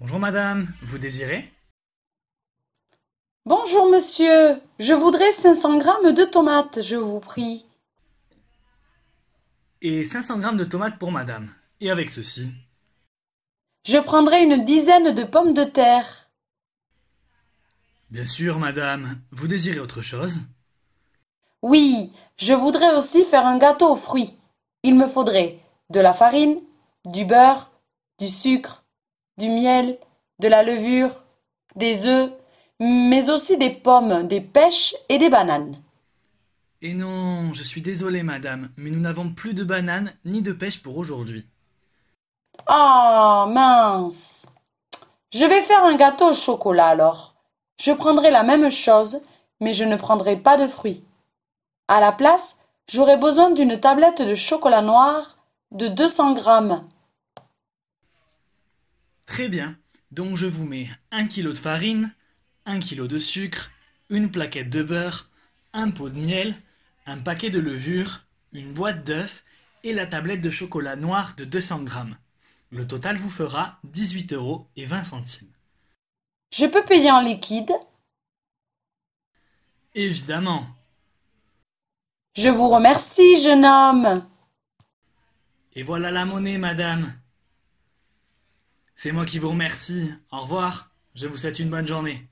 Bonjour madame, vous désirez Bonjour monsieur, je voudrais 500 grammes de tomates, je vous prie. Et 500 grammes de tomates pour madame. Et avec ceci Je prendrai une dizaine de pommes de terre. Bien sûr, madame. Vous désirez autre chose Oui, je voudrais aussi faire un gâteau aux fruits. Il me faudrait de la farine, du beurre, du sucre, du miel, de la levure, des œufs, mais aussi des pommes, des pêches et des bananes. Et non, je suis désolée madame, mais nous n'avons plus de bananes ni de pêches pour aujourd'hui. Ah, mince. Je vais faire un gâteau au chocolat alors. Je prendrai la même chose, mais je ne prendrai pas de fruits. À la place, j'aurai besoin d'une tablette de chocolat noir de 200 grammes Très bien, donc je vous mets 1 kg de farine, 1 kg de sucre, une plaquette de beurre, un pot de miel, un paquet de levure, une boîte d'œufs et la tablette de chocolat noir de 200 grammes. Le total vous fera 18 euros et 20 centimes. Je peux payer en liquide Évidemment. Je vous remercie, jeune homme. Et voilà la monnaie, madame. C'est moi qui vous remercie. Au revoir. Je vous souhaite une bonne journée.